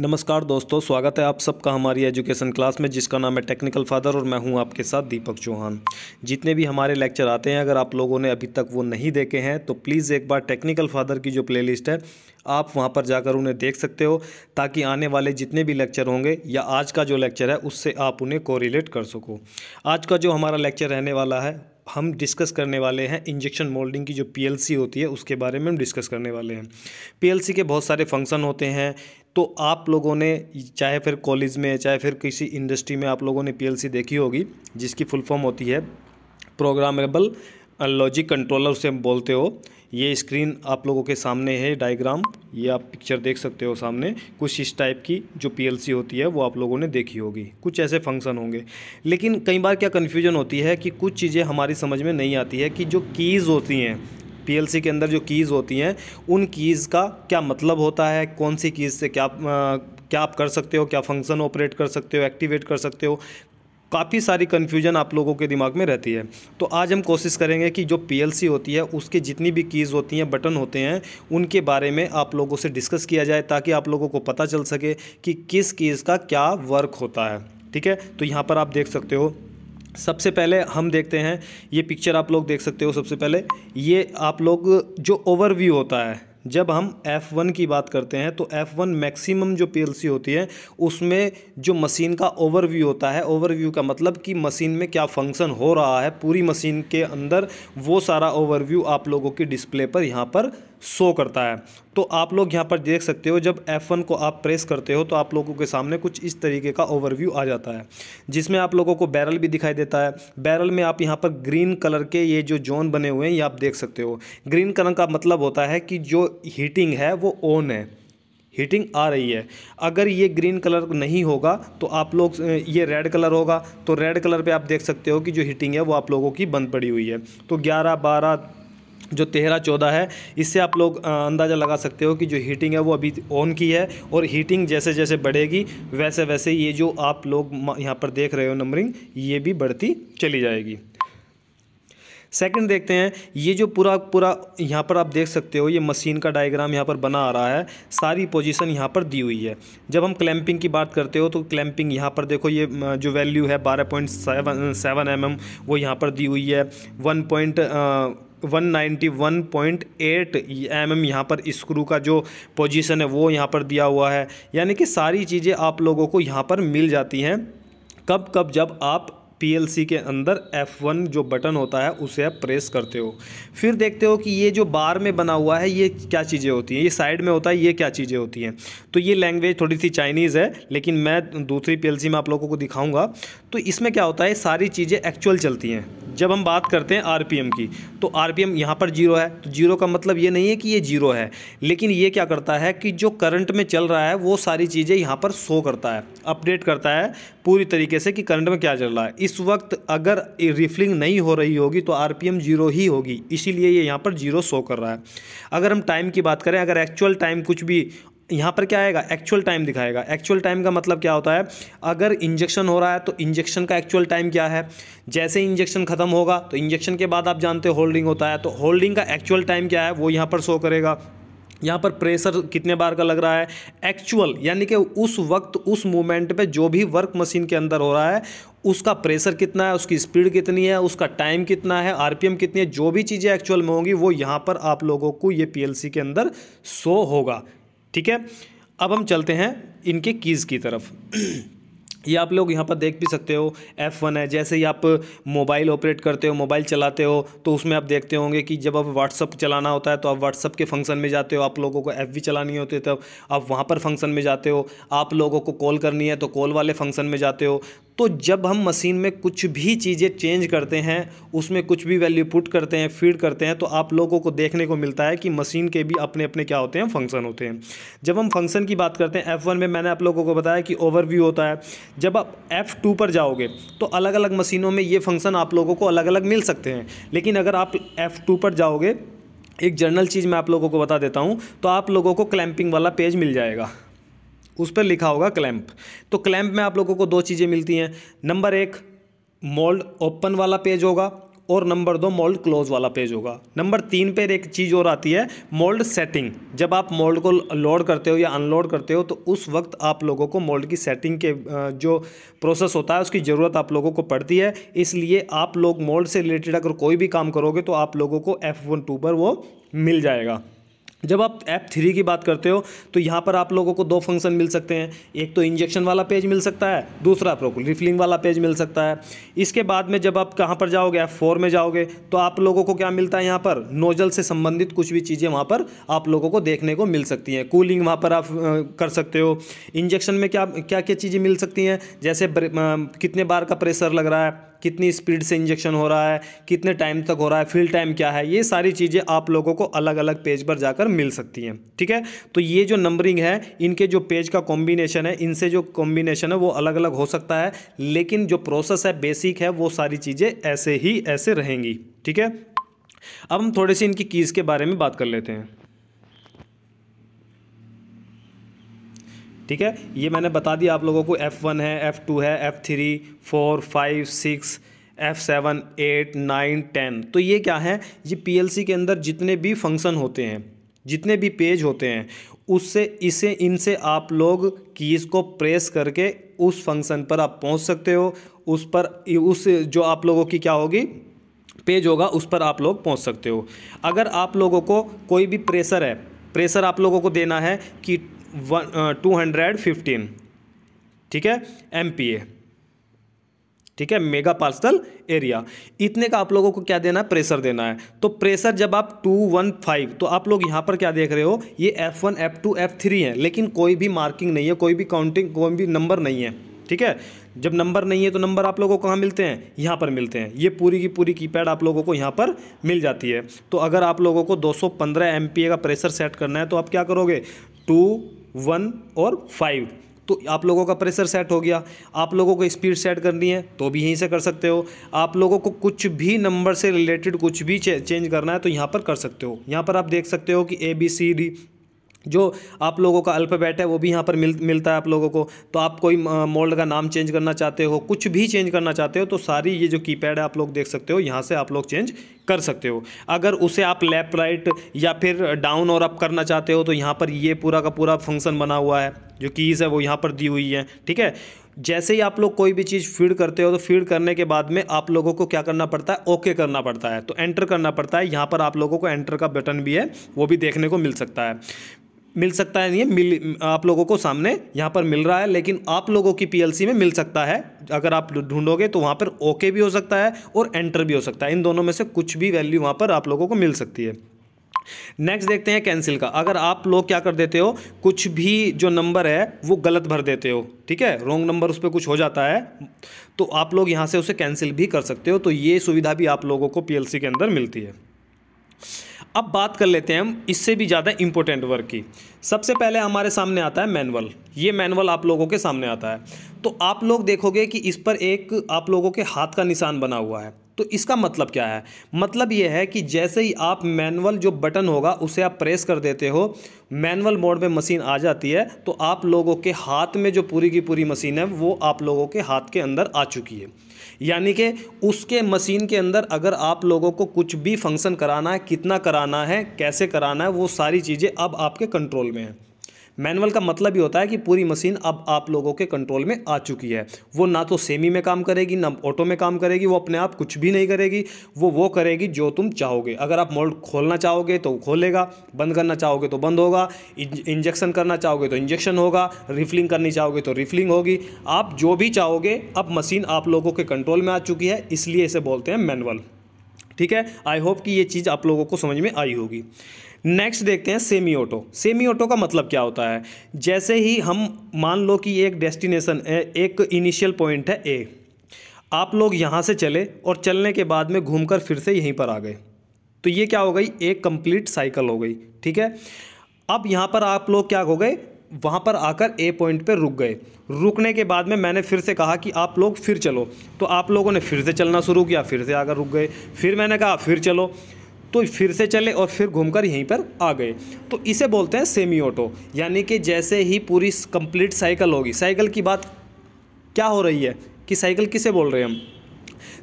नमस्कार दोस्तों स्वागत है आप सबका हमारी एजुकेशन क्लास में जिसका नाम है टेक्निकल फादर और मैं हूं आपके साथ दीपक चौहान जितने भी हमारे लेक्चर आते हैं अगर आप लोगों ने अभी तक वो नहीं देखे हैं तो प्लीज़ एक बार टेक्निकल फादर की जो प्लेलिस्ट है आप वहां पर जाकर उन्हें देख सकते हो ताकि आने वाले जितने भी लेक्चर होंगे या आज का जो लेक्चर है उससे आप उन्हें कोरिलेट कर सको आज का जो हमारा लेक्चर रहने वाला है हम डिस्कस करने वाले हैं इंजेक्शन मोल्डिंग की जो पीएलसी होती है उसके बारे में हम डिस्कस करने वाले हैं पीएलसी के बहुत सारे फंक्शन होते हैं तो आप लोगों ने चाहे फिर कॉलेज में चाहे फिर किसी इंडस्ट्री में आप लोगों ने पीएलसी देखी होगी जिसकी फुल फॉर्म होती है प्रोग्रामेबल लॉजिक कंट्रोलर उसे बोलते हो ये स्क्रीन आप लोगों के सामने है डायग्राम ये आप पिक्चर देख सकते हो सामने कुछ इस टाइप की जो पीएलसी होती है वो आप लोगों ने देखी होगी कुछ ऐसे फंक्शन होंगे लेकिन कई बार क्या कन्फ्यूजन होती है कि कुछ चीज़ें हमारी समझ में नहीं आती है कि जो कीज़ होती हैं पीएलसी के अंदर जो कीज़ होती हैं उन कीज़ का क्या मतलब होता है कौन सी कीज़ से क्या आ, क्या आप कर सकते हो क्या फंक्शन ऑपरेट कर सकते हो एक्टिवेट कर सकते हो काफ़ी सारी कन्फ्यूजन आप लोगों के दिमाग में रहती है तो आज हम कोशिश करेंगे कि जो पीएलसी होती है उसके जितनी भी कीज़ होती हैं बटन होते हैं उनके बारे में आप लोगों से डिस्कस किया जाए ताकि आप लोगों को पता चल सके कि किस कीज़ का क्या वर्क होता है ठीक है तो यहाँ पर आप देख सकते हो सबसे पहले हम देखते हैं ये पिक्चर आप लोग देख सकते हो सबसे पहले ये आप लोग जो ओवरव्यू होता है जब हम F1 की बात करते हैं तो F1 मैक्सिमम जो पीएलसी होती है उसमें जो मशीन का ओवरव्यू होता है ओवरव्यू का मतलब कि मशीन में क्या फंक्शन हो रहा है पूरी मशीन के अंदर वो सारा ओवरव्यू आप लोगों की डिस्प्ले पर यहाँ पर शो करता है तो आप लोग यहाँ पर देख सकते हो जब F1 को आप प्रेस करते हो तो आप लोगों के सामने कुछ इस तरीके का ओवरव्यू आ जाता है जिसमें आप लोगों को बैरल भी दिखाई देता है बैरल में आप यहाँ पर ग्रीन कलर के ये जो जोन बने हुए हैं ये आप देख सकते हो ग्रीन कलर का मतलब होता है कि जो हीटिंग है वो ऑन है हीटिंग आ रही है अगर ये ग्रीन कलर नहीं होगा तो आप लोग ये रेड कलर होगा तो रेड कलर पे आप देख सकते हो कि जो हीटिंग है वो आप लोगों की बंद पड़ी हुई है तो 11, 12 जो तेरह चौदह है इससे आप लोग अंदाज़ा लगा सकते हो कि जो हीटिंग है वो अभी ऑन की है और हीटिंग जैसे जैसे बढ़ेगी वैसे वैसे ये जो आप लोग यहाँ पर देख रहे हो नंबरिंग ये भी बढ़ती चली जाएगी सेकंड देखते हैं ये जो पूरा पूरा यहाँ पर आप देख सकते हो ये मशीन का डायग्राम यहाँ पर बना आ रहा है सारी पोजीशन यहाँ पर दी हुई है जब हम क्लैंपिंग की बात करते हो तो क्लैंपिंग यहाँ पर देखो ये जो वैल्यू है बारह पॉइंट सेवन सेवन एम वो यहाँ पर दी हुई है वन पॉइंट 191.8 एमएम यहाँ पर स्क्रू का जो पोजीशन है वो यहाँ पर दिया हुआ है यानी कि सारी चीज़ें आप लोगों को यहाँ पर मिल जाती हैं कब कब जब आप पीएलसी के अंदर F1 जो बटन होता है उसे आप प्रेस करते हो फिर देखते हो कि ये जो बार में बना हुआ है ये क्या चीज़ें होती हैं ये साइड में होता है ये क्या चीज़ें होती हैं तो ये लैंग्वेज थोड़ी सी चाइनीज़ है लेकिन मैं दूसरी पीएलसी में आप लोगों को दिखाऊंगा तो इसमें क्या होता है सारी चीज़ें एक्चुअल चलती हैं जब हम बात करते हैं आर की तो आर पी पर जीरो है तो जीरो का मतलब ये नहीं है कि ये जीरो है लेकिन ये क्या करता है कि जो करंट में चल रहा है वो सारी चीज़ें यहाँ पर शो करता है अपडेट करता है पूरी तरीके से कि करंट में क्या चल रहा है इस वक्त अगर रिफलिंग नहीं हो रही होगी तो आर पी जीरो ही होगी इसीलिए ये यहाँ पर जीरो शो कर रहा है अगर हम टाइम की बात करें अगर एक्चुअल टाइम कुछ भी यहाँ पर क्या आएगा एक्चुअल टाइम दिखाएगा एक्चुअल टाइम का मतलब क्या होता है अगर इंजेक्शन हो रहा है तो इंजेक्शन का एक्चुअल टाइम क्या है जैसे इंजेक्शन ख़त्म होगा तो इंजेक्शन के बाद आप जानते होल्डिंग होता है तो होल्डिंग का एक्चुअल टाइम क्या है वो यहाँ पर शो करेगा यहाँ पर प्रेशर कितने बार का लग रहा है एक्चुअल यानी कि उस वक्त उस मोमेंट पे जो भी वर्क मशीन के अंदर हो रहा है उसका प्रेशर कितना है उसकी स्पीड कितनी है उसका टाइम कितना है आरपीएम कितनी है जो भी चीज़ें एक्चुअल में होंगी वो यहाँ पर आप लोगों को ये पीएलसी के अंदर शो होगा ठीक है अब हम चलते हैं इनके कीज़ की तरफ ये आप लोग यहाँ पर देख भी सकते हो F1 है जैसे ही आप मोबाइल ऑपरेट करते हो मोबाइल चलाते हो तो उसमें आप देखते होंगे कि जब आप व्हाट्सअप चलाना होता है तो आप WhatsApp के फंक्शन में जाते हो आप लोगों को एफ़ भी चलानी होती है तब आप वहाँ पर फंक्शन में जाते हो आप लोगों को कॉल करनी है तो कॉल वाले फंक्शन में जाते हो तो जब हम मशीन में कुछ भी चीज़ें चेंज करते हैं उसमें कुछ भी वैल्यू पुट करते हैं फीड करते हैं तो आप लोगों को देखने को मिलता है कि मशीन के भी अपने अपने क्या होते हैं फंक्शन होते हैं जब हम फंक्शन की बात करते हैं एफ़ में मैंने आप लोगों को बताया कि ओवरव्यू होता है जब आप एफ़ पर जाओगे तो अलग अलग मशीनों में ये फंक्शन आप लोगों को अलग अलग मिल सकते हैं लेकिन अगर आप एफ़ पर जाओगे एक जनरल चीज़ मैं आप लोगों को बता देता हूँ तो आप लोगों को क्लैंपिंग वाला पेज मिल जाएगा उस पर लिखा होगा क्लैम्प तो क्लैम्प में आप लोगों को दो चीज़ें मिलती हैं नंबर एक मोल्ड ओपन वाला पेज होगा और नंबर दो मोल्ड क्लोज वाला पेज होगा नंबर तीन पर एक चीज़ और आती है मोल्ड सेटिंग जब आप मोल्ड को लोड करते हो या अनलोड करते हो तो उस वक्त आप लोगों को मोल्ड की सेटिंग के जो प्रोसेस होता है उसकी ज़रूरत आप लोगों को पड़ती है इसलिए आप लोग मोल्ड से रिलेटेड अगर कोई भी काम करोगे तो आप लोगों को एफ वन टू पर वो मिल जाएगा जब आप ऐप थ्री की बात करते हो तो यहाँ पर आप लोगों को दो फंक्शन मिल सकते हैं एक तो इंजेक्शन वाला पेज मिल सकता है दूसरा आपको रिफिलिंग वाला पेज मिल सकता है इसके बाद में जब आप कहाँ पर जाओगे ऐप फोर में जाओगे तो आप लोगों को क्या मिलता है यहाँ पर नोजल से संबंधित कुछ भी चीज़ें वहाँ पर आप लोगों को देखने को मिल सकती हैं कूलिंग वहाँ पर आप कर सकते हो इंजेक्शन में क्या क्या क्या चीज़ें मिल सकती हैं जैसे कितने बार का प्रेशर लग रहा है कितनी स्पीड से इंजेक्शन हो रहा है कितने टाइम तक हो रहा है फिल टाइम क्या है ये सारी चीज़ें आप लोगों को अलग अलग पेज पर जाकर मिल सकती हैं ठीक है तो ये जो नंबरिंग है इनके जो पेज का कॉम्बिनेशन है इनसे जो कॉम्बिनेशन है वो अलग अलग हो सकता है लेकिन जो प्रोसेस है बेसिक है वो सारी चीज़ें ऐसे ही ऐसे रहेंगी ठीक है अब हम थोड़े से इनकी कीज़ के बारे में बात कर लेते हैं ठीक है ये मैंने बता दिया आप लोगों को एफ़ वन है एफ़ टू है F three four five six F seven eight nine ten तो ये क्या है ये सी के अंदर जितने भी फंक्शन होते हैं जितने भी पेज होते हैं उससे इसे इनसे आप लोग कीज़ को प्रेस करके उस फंक्शन पर आप पहुंच सकते हो उस पर उस जो आप लोगों की क्या होगी पेज होगा उस पर आप लोग पहुंच सकते हो अगर आप लोगों को कोई भी प्रेशर है प्रेशर आप लोगों को देना है कि टू हंड्रेड फिफ्टीन ठीक है एम पी ए ठीक है मेगा पार्सल एरिया इतने का आप लोगों को क्या देना है प्रेशर देना है तो प्रेशर जब आप टू वन फाइव तो आप लोग यहाँ पर क्या देख रहे हो ये F one F two F three है लेकिन कोई भी मार्किंग नहीं है कोई भी काउंटिंग कोई भी नंबर नहीं है ठीक है जब नंबर नहीं है तो नंबर आप लोगों को कहाँ मिलते हैं यहाँ पर मिलते हैं ये पूरी की पूरी कीपैड आप लोगों को यहाँ पर मिल जाती है तो अगर आप लोगों को 215 एमपीए का प्रेशर सेट करना है तो आप क्या करोगे टू वन और फाइव तो आप लोगों का प्रेशर सेट हो गया आप लोगों को स्पीड सेट करनी है तो भी यहीं से कर सकते हो आप लोगों को कुछ भी नंबर से रिलेटेड कुछ भी चेंज करना है तो यहाँ पर कर सकते हो यहाँ पर आप देख सकते हो कि ए बी सी डी जो आप लोगों का अल्फ़ाबेट है वो भी यहाँ पर मिल मिलता है आप लोगों को तो आप कोई मोल्ड का नाम चेंज करना चाहते हो कुछ भी चेंज करना चाहते हो तो सारी ये जो कीपैड है आप लोग देख सकते हो यहाँ से आप लोग चेंज कर सकते हो अगर उसे आप लेफ़्ट राइट या फिर डाउन और अप करना चाहते हो तो यहाँ पर ये पूरा का पूरा फंक्शन बना हुआ है जो कीज़ है वो यहाँ पर दी हुई है ठीक है जैसे ही आप लोग कोई भी चीज़ फीड करते हो तो फीड करने के बाद में आप लोगों को क्या करना पड़ता है ओके करना पड़ता है तो एंटर करना पड़ता है यहाँ पर आप लोगों को एंटर का बटन भी है वो भी देखने को मिल सकता है मिल सकता है नहीं है मिल आप लोगों को सामने यहाँ पर मिल रहा है लेकिन आप लोगों की पीएलसी में मिल सकता है अगर आप ढूंढोगे तो वहाँ पर ओके भी हो सकता है और एंटर भी हो सकता है इन दोनों में से कुछ भी वैल्यू वहाँ पर आप लोगों को मिल सकती है नेक्स्ट देखते हैं कैंसिल का अगर आप लोग क्या कर देते हो कुछ भी जो नंबर है वो गलत भर देते हो ठीक है रॉन्ग नंबर उस पर कुछ हो जाता है तो आप लोग यहाँ से उसे कैंसिल भी कर सकते हो तो ये सुविधा भी आप लोगों को पी के अंदर मिलती है अब बात कर लेते हैं हम इससे भी ज़्यादा इम्पोर्टेंट वर्क की सबसे पहले हमारे सामने आता है मैनुअल ये मैनुअल आप लोगों के सामने आता है तो आप लोग देखोगे कि इस पर एक आप लोगों के हाथ का निशान बना हुआ है तो इसका मतलब क्या है मतलब ये है कि जैसे ही आप मैनुअल जो बटन होगा उसे आप प्रेस कर देते हो मैनुअल मोड में मशीन आ जाती है तो आप लोगों के हाथ में जो पूरी की पूरी मशीन है वो आप लोगों के हाथ के अंदर आ चुकी है यानी कि उसके मशीन के अंदर अगर आप लोगों को कुछ भी फंक्शन कराना है कितना कराना है कैसे कराना है वो सारी चीज़ें अब आपके कंट्रोल में हैं मैनुअल का मतलब ये होता है कि पूरी मशीन अब आप लोगों के कंट्रोल में आ चुकी है वो ना तो सेमी में काम करेगी ना ऑटो में काम करेगी वो अपने आप कुछ भी नहीं करेगी वो वो करेगी जो तुम चाहोगे अगर आप मोल्ड खोलना चाहोगे तो खोलेगा बंद करना चाहोगे तो बंद होगा इंजेक्शन करना चाहोगे तो इंजेक्शन होगा रिफिलिंग करनी चाहोगे तो रिफिलिंग होगी आप जो भी चाहोगे अब मशीन आप लोगों के कंट्रोल में आ चुकी है इसलिए इसे बोलते हैं मैनुअल ठीक है आई होप कि ये चीज़ आप लोगों को समझ में आई होगी नेक्स्ट देखते हैं सेमी ऑटो सेमी ऑटो का मतलब क्या होता है जैसे ही हम मान लो कि एक डेस्टिनेशन एक इनिशियल पॉइंट है ए आप लोग यहाँ से चले और चलने के बाद में घूमकर फिर से यहीं पर आ गए तो ये क्या हो गई एक कंप्लीट साइकिल हो गई ठीक है अब यहाँ पर आप लोग क्या हो गए वहाँ पर आकर ए पॉइंट पर रुक गए रुकने के बाद में मैंने फिर से कहा कि आप लोग फिर चलो तो आप लोगों ने फिर से चलना शुरू किया फिर से आकर रुक गए फिर मैंने कहा फिर चलो तो फिर से चले और फिर घूमकर यहीं पर आ गए तो इसे बोलते हैं सेमी ऑटो यानी कि जैसे ही पूरी कंप्लीट साइकिल होगी साइकिल की बात क्या हो रही है कि साइकिल किसे बोल रहे हैं हम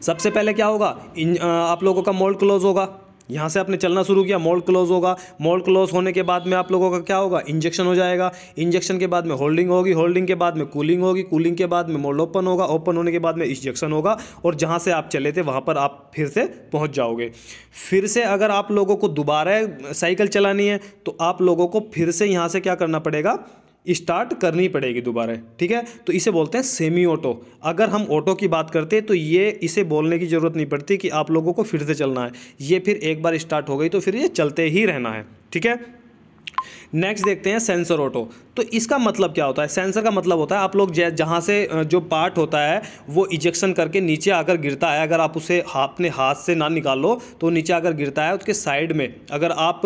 सबसे पहले क्या होगा इन, आप लोगों का मोल्ड क्लोज होगा यहाँ से आपने चलना शुरू किया मोल्ड क्लोज होगा मोल्ड क्लोज होने के बाद में आप लोगों का क्या होगा इंजेक्शन हो जाएगा इंजेक्शन के बाद में होल्डिंग होगी होल्डिंग के बाद में कूलिंग होगी कूलिंग के बाद में मोल्ड ओपन होगा ओपन होने के बाद में इंजेक्शन होगा और जहाँ से आप चले थे वहाँ पर आप फिर से पहुँच जाओगे फिर से अगर आप लोगों को दोबारा साइकिल चलानी है तो आप लोगों को फिर से यहाँ से क्या करना पड़ेगा स्टार्ट करनी पड़ेगी दोबारा ठीक है तो इसे बोलते हैं सेमी ऑटो अगर हम ऑटो की बात करते हैं तो ये इसे बोलने की ज़रूरत नहीं पड़ती कि आप लोगों को फिर से चलना है ये फिर एक बार स्टार्ट हो गई तो फिर ये चलते ही रहना है ठीक है नेक्स्ट देखते हैं सेंसर ऑटो तो इसका मतलब क्या होता है सेंसर का मतलब होता है आप लोग जहाँ से जो पार्ट होता है वो इजेक्शन करके नीचे आकर गिरता है अगर आप उसे अपने हाथ से ना निकालो तो नीचे आकर गिरता है उसके साइड में अगर आप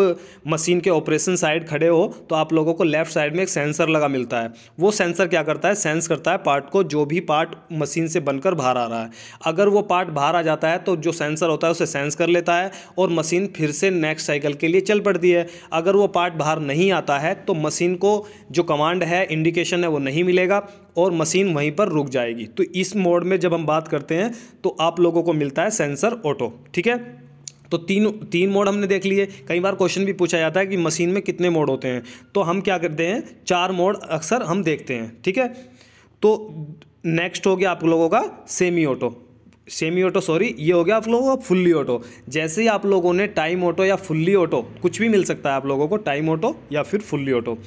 मशीन के ऑपरेशन साइड खड़े हो तो आप लोगों को लेफ्ट साइड में एक सेंसर लगा मिलता है वो सेंसर क्या करता है सेंस करता है पार्ट को जो भी पार्ट मशीन से बनकर बाहर आ रहा है अगर वो पार्ट बाहर आ जाता है तो जो सेंसर होता है उसे सेंस कर लेता है और मशीन फिर से नेक्स्ट साइकिल के लिए चल पड़ती है अगर वो पार्ट बाहर नहीं आता है तो मशीन को जो कमांड है इंडिकेशन है वो नहीं मिलेगा और मशीन वहीं पर रुक जाएगी तो इस मोड में जब हम बात करते हैं तो आप लोगों को मिलता है सेंसर ऑटो ठीक है तो तीन तीन मोड हमने देख लिए कई बार क्वेश्चन भी पूछा जाता है कि मशीन में कितने मोड होते हैं तो हम क्या करते हैं चार मोड अक्सर हम देखते हैं ठीक है तो नेक्स्ट हो गया आप लोगों का semi auto semi auto sorry ये हो गया आप लोगों का फुल्ली ऑटो जैसे ही आप लोगों ने टाइम ऑटो या फुल्ली ऑटो कुछ भी मिल सकता है आप लोगों को टाइम ऑटो या फिर फुल्ली ऑटो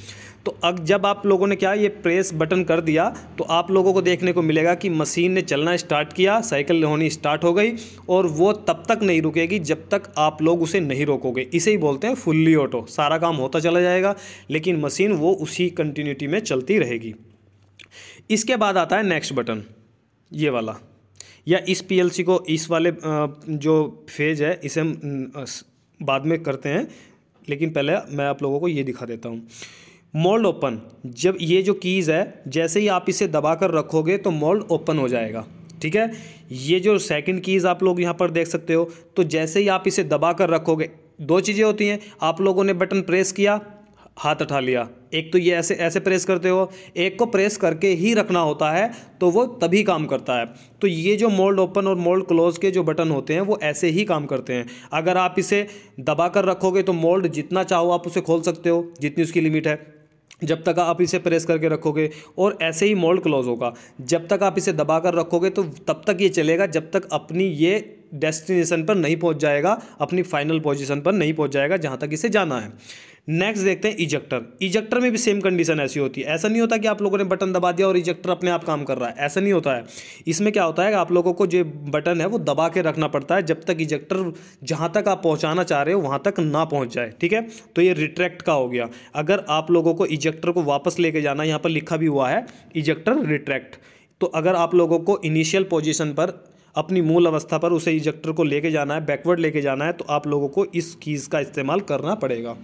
तो अब जब आप लोगों ने क्या ये प्रेस बटन कर दिया तो आप लोगों को देखने को मिलेगा कि मशीन ने चलना स्टार्ट किया साइकिल होनी स्टार्ट हो गई और वो तब तक नहीं रुकेगी जब तक आप लोग उसे नहीं रोकोगे इसे ही बोलते हैं फुल्ली ऑटो सारा काम होता चला जाएगा लेकिन मशीन वो उसी कंटिन्यूटी में चलती रहेगी इसके बाद आता है नेक्स्ट बटन ये वाला या इस पीएलसी को इस वाले जो फेज है इसे हम बाद में करते हैं लेकिन पहले मैं आप लोगों को ये दिखा देता हूँ मोल्ड ओपन जब ये जो कीज़ है जैसे ही आप इसे दबा कर रखोगे तो मोल्ड ओपन हो जाएगा ठीक है ये जो सेकंड कीज़ आप लोग यहाँ पर देख सकते हो तो जैसे ही आप इसे दबा कर रखोगे दो चीज़ें होती हैं आप लोगों ने बटन प्रेस किया हाथ उठा लिया एक तो ये ऐसे ऐसे प्रेस करते हो एक को प्रेस करके ही रखना होता है तो वो तभी काम करता है तो ये जो मोल्ड ओपन और मोल्ड क्लोज के जो बटन होते हैं वो ऐसे ही काम करते हैं अगर आप इसे दबा कर रखोगे तो मोल्ड जितना चाहो आप उसे खोल सकते हो जितनी उसकी लिमिट है जब तक आप इसे प्रेस करके रखोगे और ऐसे ही मोल्ड क्लोज होगा जब तक आप इसे दबा कर रखोगे तो तब तक ये चलेगा जब तक अपनी ये डेस्टिनेशन पर नहीं पहुंच जाएगा अपनी फाइनल पोजीशन पर नहीं पहुंच जाएगा जहां तक इसे जाना है नेक्स्ट देखते हैं इजेक्टर इजेक्टर में भी सेम कंडीशन ऐसी होती है ऐसा नहीं होता कि आप लोगों ने बटन दबा दिया और इजेक्टर अपने आप काम कर रहा है ऐसा नहीं होता है इसमें क्या होता है आप लोगों को जो बटन है वो दबा के रखना पड़ता है जब तक इजेक्टर जहाँ तक आप पहुँचाना चाह रहे हो वहाँ तक ना पहुँच जाए ठीक है तो ये रिट्रैक्ट का हो गया अगर आप लोगों को इजेक्टर को वापस लेके जाना यहाँ पर लिखा भी हुआ है इजेक्टर रिट्रैक्ट तो अगर आप लोगों को इनिशियल पोजिशन पर अपनी मूल अवस्था पर उसे इजेक्टर को लेके जाना है बैकवर्ड लेके जाना है तो आप लोगों को इस चीज़ का इस्तेमाल करना पड़ेगा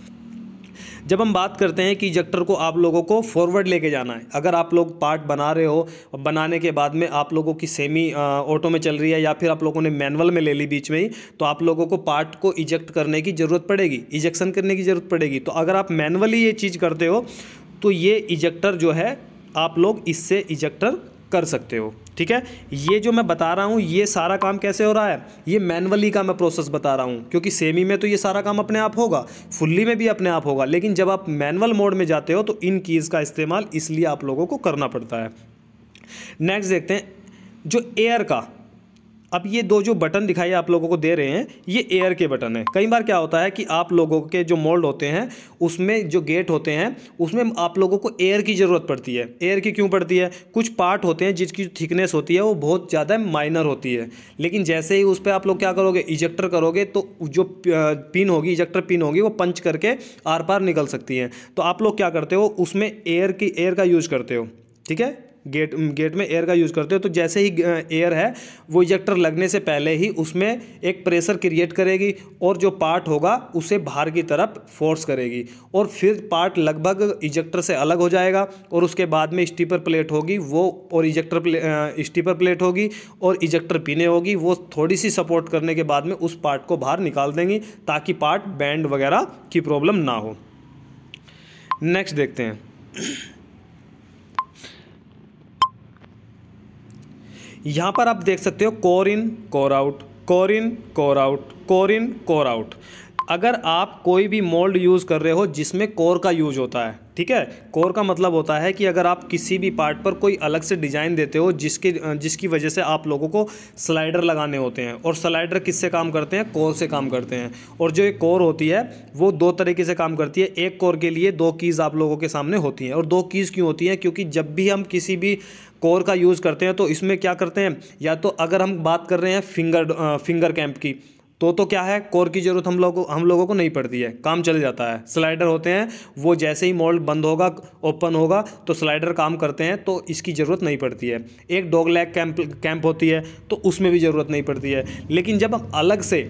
जब हम बात करते हैं कि इजेक्टर को आप लोगों को फॉरवर्ड लेके जाना है अगर आप लोग पार्ट बना रहे हो बनाने के बाद में आप लोगों की सेमी ऑटो में चल रही है या फिर आप लोगों ने मैनुअल में ले ली बीच में ही तो आप लोगों को पार्ट को इजेक्ट करने की ज़रूरत पड़ेगी इजेक्शन करने की ज़रूरत पड़ेगी तो अगर आप मैनुअली ये चीज़ करते हो तो ये इजेक्टर जो है आप लोग इससे इजेक्टर कर सकते हो ठीक है ये जो मैं बता रहा हूँ ये सारा काम कैसे हो रहा है ये मैनुअली का मैं प्रोसेस बता रहा हूँ क्योंकि सेमी में तो ये सारा काम अपने आप होगा फुल्ली में भी अपने आप होगा लेकिन जब आप मैनुअल मोड में जाते हो तो इन कीज़ का इस्तेमाल इसलिए आप लोगों को करना पड़ता है नेक्स्ट देखते हैं जो एयर का अब ये दो जो बटन दिखाई आप लोगों को दे रहे हैं ये एयर के बटन है कई बार क्या होता है कि आप लोगों के जो मोल्ड होते हैं उसमें जो गेट होते हैं उसमें आप लोगों को एयर की ज़रूरत पड़ती है एयर की क्यों पड़ती है कुछ पार्ट होते हैं जिसकी जो थिकनेस होती है वो बहुत ज़्यादा माइनर होती है लेकिन जैसे ही उस पर आप लोग क्या करोगे इजेक्टर करोगे तो जो पिन होगी इजेक्टर पिन होगी वो पंच करके आर पार निकल सकती है तो आप लोग क्या करते हो उसमें एयर की एयर का यूज़ करते हो ठीक है गेट गेट में एयर का यूज़ करते हो तो जैसे ही एयर है वो इजेक्टर लगने से पहले ही उसमें एक प्रेशर क्रिएट करेगी और जो पार्ट होगा उसे बाहर की तरफ फोर्स करेगी और फिर पार्ट लगभग इजेक्टर से अलग हो जाएगा और उसके बाद में स्टीपर प्लेट होगी वो और इजेक्टर प्ले, स्टीपर प्लेट होगी और इजेक्टर पीने होगी वो थोड़ी सी सपोर्ट करने के बाद में उस पार्ट को बाहर निकाल देंगी ताकि पार्ट बैंड वगैरह की प्रॉब्लम ना हो नेक्स्ट देखते हैं यहाँ पर आप देख सकते हो core in core out core in core out core in core out अगर आप कोई भी मोल्ड यूज़ कर रहे हो जिसमें कोर का यूज होता है ठीक है कोर का मतलब होता है कि अगर आप किसी भी पार्ट पर कोई अलग से डिज़ाइन देते हो जिसके जिसकी वजह से आप लोगों को स्लाइडर लगाने होते हैं और स्लाइडर किससे काम करते हैं कोर से काम करते हैं और जो एक कोर होती है वो दो तरीके से काम करती है एक कोर के लिए दो कीज़ आप लोगों के सामने होती हैं और दो कीज़ क्यों होती हैं क्योंकि जब भी हम किसी भी कोर का यूज़ करते हैं तो इसमें क्या करते हैं या तो अगर हम बात कर रहे हैं फिंगर फिंगर कैंप की तो तो क्या है कोर की ज़रूरत हम लोगों हम लोगों को नहीं पड़ती है काम चल जाता है स्लाइडर होते हैं वो जैसे ही मोल्ड बंद होगा ओपन होगा तो स्लाइडर काम करते हैं तो इसकी ज़रूरत नहीं पड़ती है एक डॉग लैग कैंप कैंप होती है तो उसमें भी ज़रूरत नहीं पड़ती है लेकिन जब हम अलग से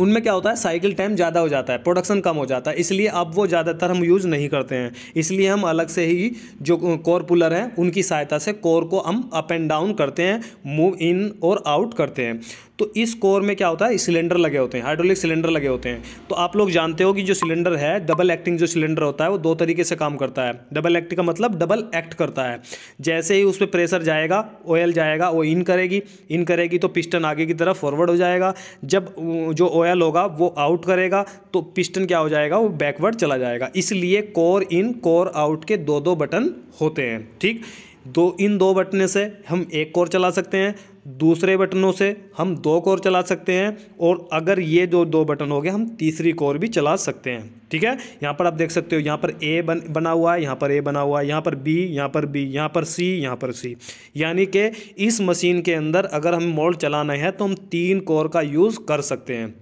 उनमें क्या होता है साइकिल टाइम ज़्यादा हो जाता है प्रोडक्शन कम हो जाता है इसलिए अब वो ज़्यादातर हम यूज़ नहीं करते हैं इसलिए हम अलग से ही जो कोर पुलर हैं उनकी सहायता से कोर को हम अप एंड डाउन करते हैं मूव इन और आउट करते हैं तो इस कोर में क्या होता है सिलेंडर लगे होते हैं हाइड्रोलिक सिलेंडर लगे होते हैं तो आप लोग जानते हो कि जो सिलेंडर है डबल एक्टिंग जो सिलेंडर होता है वो दो तरीके से काम करता है डबल एक्ट का मतलब डबल एक्ट करता है जैसे ही उस पर प्रेशर जाएगा ऑयल जाएगा वो इन करेगी इन करेगी तो पिस्टन आगे की तरफ फॉरवर्ड हो जाएगा जब जो ऑयल होगा वो आउट करेगा तो पिस्टन क्या हो जाएगा वो बैकवर्ड चला जाएगा इसलिए कोर इन कोर आउट के दो दो बटन होते हैं ठीक दो इन दो बटने से हम एक कोर चला सकते हैं दूसरे बटनों से हम दो कोर चला सकते हैं और अगर ये जो दो बटन हो गए हम तीसरी कोर भी चला सकते हैं ठीक है यहाँ पर आप देख सकते हो यहाँ पर ए बन बना हुआ है यहाँ पर ए बना हुआ है यहाँ पर बी यहाँ पर बी यहाँ पर सी यहाँ पर सी यानी कि इस मशीन के अंदर अगर हम मोल्ड चलाना है तो हम तीन कोर का यूज़ कर सकते हैं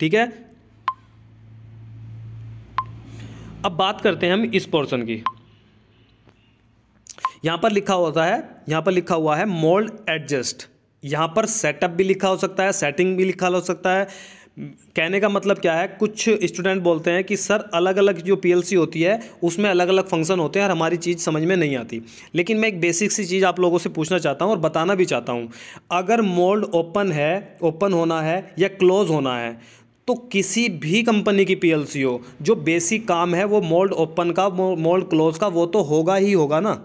ठीक है अब बात करते हैं हम इस पोर्सन की यहाँ पर लिखा होता है यहाँ पर लिखा हुआ है मोल्ड एडजस्ट यहाँ पर सेटअप भी लिखा हो सकता है सेटिंग भी लिखा हो सकता है कहने का मतलब क्या है कुछ स्टूडेंट बोलते हैं कि सर अलग अलग जो पीएलसी होती है उसमें अलग अलग फंक्शन होते हैं और हमारी चीज़ समझ में नहीं आती लेकिन मैं एक बेसिक सी चीज़ आप लोगों से पूछना चाहता हूँ और बताना भी चाहता हूँ अगर मोल्ड ओपन है ओपन होना है या क्लोज होना है तो किसी भी कंपनी की पी हो जो बेसिक काम है वो मोल्ड ओपन का मोल्ड क्लोज का वो तो होगा ही होगा ना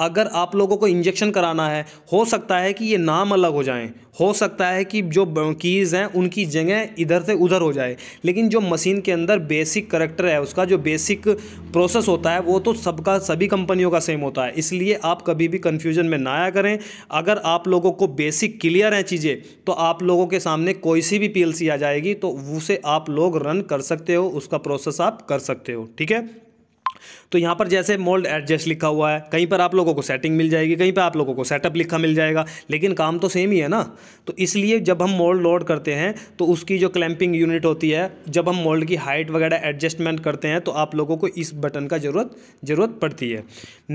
अगर आप लोगों को इंजेक्शन कराना है हो सकता है कि ये नाम अलग हो जाएं हो सकता है कि जो कीज़ हैं उनकी जगह इधर से उधर हो जाए लेकिन जो मशीन के अंदर बेसिक करेक्टर है उसका जो बेसिक प्रोसेस होता है वो तो सबका सभी कंपनियों का सेम होता है इसलिए आप कभी भी कन्फ्यूजन में ना आया करें अगर आप लोगों को बेसिक क्लियर हैं चीज़ें तो आप लोगों के सामने कोई सी भी पी आ जाएगी तो उसे आप लोग रन कर सकते हो उसका प्रोसेस आप कर सकते हो ठीक है तो यहाँ पर जैसे मोल्ड एडजस्ट लिखा हुआ है कहीं पर आप लोगों को सेटिंग मिल जाएगी कहीं पर आप लोगों को सेटअप लिखा मिल जाएगा लेकिन काम तो सेम ही है ना तो इसलिए जब हम मोल्ड लोड करते हैं तो उसकी जो क्लैंपिंग यूनिट होती है जब हम मोल्ड की हाइट वगैरह एडजस्टमेंट करते हैं तो आप लोगों को इस बटन का ज़रूरत ज़रूरत पड़ती है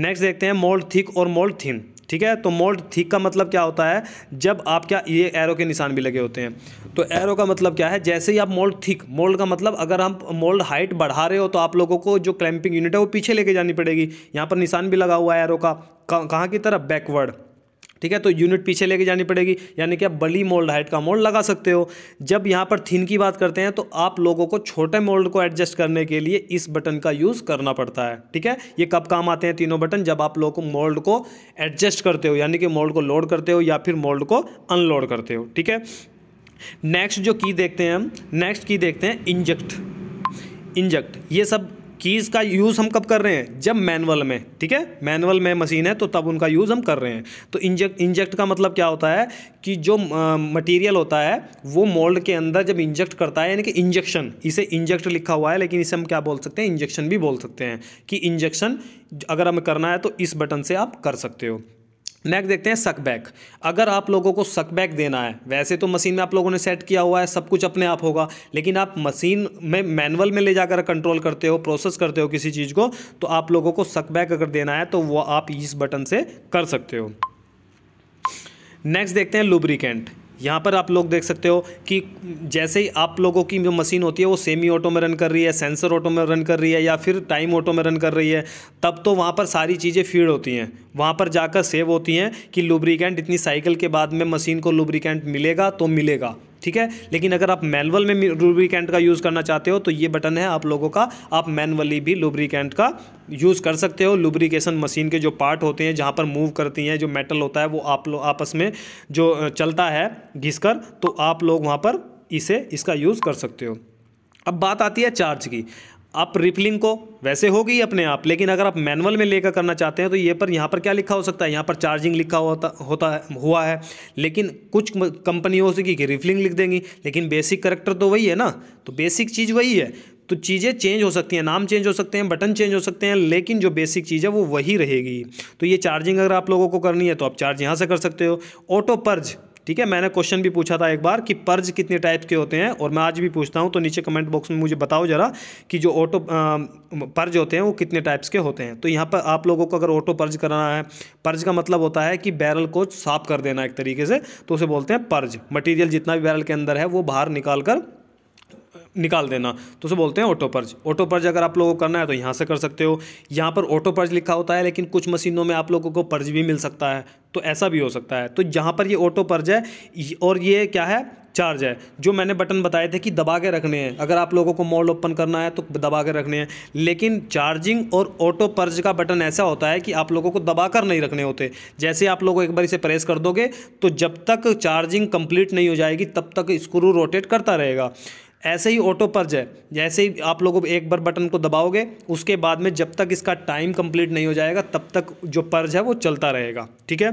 नेक्स्ट देखते हैं मोल्ड थिक और मोल्ड थिन ठीक है तो मोल्ड थिक का मतलब क्या होता है जब आप क्या ये एरो के निशान भी लगे होते हैं तो एरो का मतलब क्या है जैसे ही आप मोल्ड थिक मोल्ड का मतलब अगर हम मोल्ड हाइट बढ़ा रहे हो तो आप लोगों को जो क्लैंपिंग यूनिट है वो पीछे पीछे लेके जानी पड़ेगी यहाँ पर निशान भी लगा हुआ है एरो का कहाँ की तरफ बैकवर्ड ठीक है तो यूनिट पीछे लेके जानी पड़ेगी यानी कि आप बड़ी मोल्ड हाइट का मोल्ड लगा सकते हो जब यहाँ पर थिन की बात करते हैं तो आप लोगों को छोटे मोल्ड को एडजस्ट करने के लिए इस बटन का यूज़ करना पड़ता है ठीक है ये कब काम आते हैं तीनों बटन जब आप लोगों को मोल्ड को एडजस्ट करते हो यानी कि मोल्ड को लोड करते हो या फिर मोल्ड को अनलोड करते हो ठीक है नेक्स्ट जो की देखते हैं हम नेक्स्ट की देखते हैं इंजेक्ट इंजेक्ट ये सब कीज़ का यूज़ हम कब कर रहे हैं जब मैनुअल में ठीक है मैनुअल में मशीन है तो तब उनका यूज़ हम कर रहे हैं तो इंजेक्ट इंजेक्ट का मतलब क्या होता है कि जो मटेरियल होता है वो मोल्ड के अंदर जब इंजेक्ट करता है यानी कि इंजेक्शन इसे इंजेक्ट लिखा हुआ है लेकिन इसे हम क्या बोल सकते हैं इंजेक्शन भी बोल सकते हैं कि इंजेक्शन अगर हमें करना है तो इस बटन से आप कर सकते हो नेक्स्ट देखते हैं सकबैक अगर आप लोगों को सकबैक देना है वैसे तो मशीन में आप लोगों ने सेट किया हुआ है सब कुछ अपने आप होगा लेकिन आप मशीन में मैनुअल में ले जाकर कंट्रोल करते हो प्रोसेस करते हो किसी चीज़ को तो आप लोगों को सकबैक अगर देना है तो वो आप इस बटन से कर सकते हो नेक्स्ट देखते हैं लुब्रिकेंट यहाँ पर आप लोग देख सकते हो कि जैसे ही आप लोगों की जो मशीन होती है वो सेमी ऑटो में रन कर रही है सेंसर ऑटो में रन कर रही है या फिर टाइम ऑटो में रन कर रही है तब तो वहाँ पर सारी चीज़ें फीड होती हैं वहाँ पर जाकर सेव होती हैं कि लुब्रिकेंट इतनी साइकिल के बाद में मशीन को लुब्रिकेंट मिलेगा तो मिलेगा ठीक है लेकिन अगर आप मैनुअल में लुब्रिकेंट का यूज़ करना चाहते हो तो ये बटन है आप लोगों का आप मैनुअली भी लुब्रिकेंट का यूज़ कर सकते हो लुब्रिकेशन मशीन के जो पार्ट होते हैं जहाँ पर मूव करती हैं जो मेटल होता है वो आप लोग आपस में जो चलता है घिस तो आप लोग वहाँ पर इसे इसका यूज़ कर सकते हो अब बात आती है चार्ज की आप रिफिलिंग को वैसे होगी अपने आप लेकिन अगर आप मैनुअल में लेकर करना चाहते हैं तो ये पर यहाँ पर क्या लिखा हो सकता है यहाँ पर चार्जिंग लिखा होता होता है, हुआ है लेकिन कुछ कंपनियों से कि रिफिलिंग लिख देंगी लेकिन बेसिक करेक्टर तो वही है ना तो बेसिक चीज़ वही है तो चीज़ें चेंज हो सकती हैं नाम चेंज हो सकते हैं बटन चेंज हो सकते हैं लेकिन जो बेसिक चीज़ है वो वही रहेगी तो ये चार्जिंग अगर आप लोगों को करनी है तो आप चार्ज यहाँ से कर सकते हो ऑटो पर्ज ठीक है मैंने क्वेश्चन भी पूछा था एक बार कि पर्ज कितने टाइप के होते हैं और मैं आज भी पूछता हूँ तो नीचे कमेंट बॉक्स में मुझे बताओ ज़रा कि जो ऑटो पर्ज होते हैं वो कितने टाइप्स के होते हैं तो यहाँ पर आप लोगों को अगर ऑटो पर्ज कराना है पर्ज का मतलब होता है कि बैरल को साफ कर देना एक तरीके से तो उसे बोलते हैं पर्ज मटीरियल जितना भी बैरल के अंदर है वो बाहर निकाल कर निकाल देना तो उसे बोलते हैं ऑटो पर्ज ऑटो पर्ज अगर आप लोगों को करना है तो यहाँ से कर सकते हो यहाँ पर ऑटो पर्ज लिखा होता है लेकिन कुछ मशीनों में आप लोगों को पर्ज भी मिल सकता है तो ऐसा भी हो सकता है तो जहाँ पर ये ऑटो पर्ज है और ये क्या है चार्ज है जो मैंने बटन बताए थे कि दबा के रखने हैं अगर आप लोगों को मॉल ओपन करना है तो दबा के रखने हैं लेकिन चार्जिंग और ऑटो पर्ज का बटन ऐसा होता है कि आप लोगों को दबा कर नहीं रखने होते जैसे आप लोग एक बार इसे प्रेस कर दोगे तो जब तक चार्जिंग कंप्लीट नहीं हो जाएगी तब तक स्क्रू रोटेट करता रहेगा ऐसे ही ऑटो पर जाए जैसे ही आप लोग एक बार बटन को दबाओगे उसके बाद में जब तक इसका टाइम कंप्लीट नहीं हो जाएगा तब तक जो पर्ज है वो चलता रहेगा ठीक है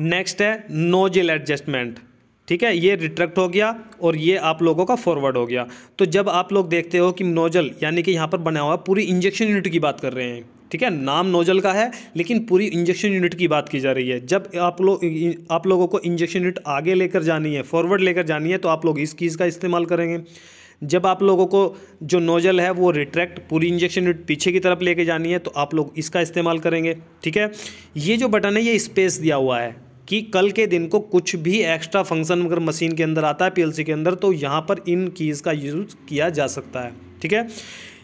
नेक्स्ट है नोजिल एडजस्टमेंट ठीक है ये रिट्रैक्ट हो गया और ये आप लोगों का फॉरवर्ड हो गया तो जब आप लोग देखते हो कि नोजल यानी कि यहाँ पर बना हुआ पूरी इंजेक्शन यूनिट की बात कर रहे हैं ठीक है नाम नोजल का है लेकिन पूरी इंजेक्शन यूनिट की बात की जा रही है जब आप लोग आप लोगों को इंजेक्शन यूनिट आगे लेकर जानी है फॉरवर्ड लेकर जानी है तो आप लोग इस चीज़ का इस्तेमाल करेंगे जब आप लोगों को जो नोजल है वो रिट्रैक्ट पूरी इंजेक्शन यूनिट पीछे की तरफ लेके जानी है तो आप लोग इसका इस्तेमाल करेंगे ठीक है ये जो बटन है ये स्पेस दिया हुआ है कि कल के दिन को कुछ भी एक्स्ट्रा फंक्शन अगर मशीन के अंदर आता है पीएलसी के अंदर तो यहाँ पर इन कीज़ का यूज़ किया जा सकता है ठीक है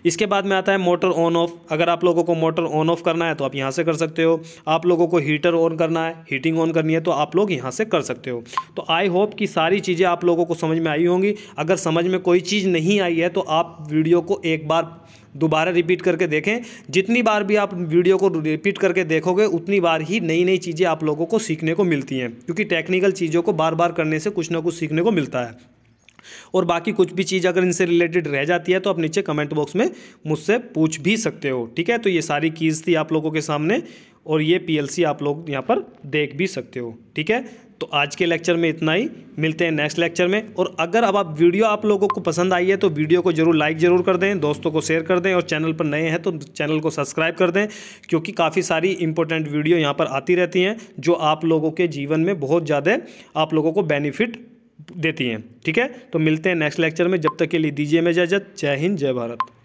इसके बाद में आता है मोटर ऑन ऑफ अगर आप लोगों को मोटर ऑन ऑफ करना है तो आप यहाँ से कर सकते हो आप लोगों को हीटर ऑन करना है हीटिंग ऑन करनी है तो आप लोग यहाँ से कर सकते हो तो आई होप कि सारी चीज़ें आप लोगों को समझ में आई होंगी अगर समझ में कोई चीज़ नहीं आई है तो आप वीडियो को एक बार दोबारा रिपीट करके देखें जितनी बार भी आप वीडियो को रिपीट करके देखोगे उतनी बार ही नई नई चीज़ें आप लोगों को सीखने को मिलती हैं क्योंकि टेक्निकल चीज़ों को बार बार करने से कुछ ना कुछ सीखने को मिलता है और बाकी कुछ भी चीज़ अगर इनसे रिलेटेड रह जाती है तो आप नीचे कमेंट बॉक्स में मुझसे पूछ भी सकते हो ठीक है तो ये सारी कीज़ थी आप लोगों के सामने और ये पीएलसी आप लोग यहाँ पर देख भी सकते हो ठीक है तो आज के लेक्चर में इतना ही मिलते हैं नेक्स्ट लेक्चर में और अगर अब आप वीडियो आप लोगों को पसंद आई है तो वीडियो को जरूर लाइक ज़रूर कर दें दोस्तों को शेयर कर दें और चैनल पर नए हैं तो चैनल को सब्सक्राइब कर दें क्योंकि काफ़ी सारी इंपॉर्टेंट वीडियो यहाँ पर आती रहती हैं जो आप लोगों के जीवन में बहुत ज़्यादा आप लोगों को बेनिफिट देती हैं ठीक है तो मिलते हैं नेक्स्ट लेक्चर में जब तक के लिए दीजिए मैं इजाज़त जय हिंद जय भारत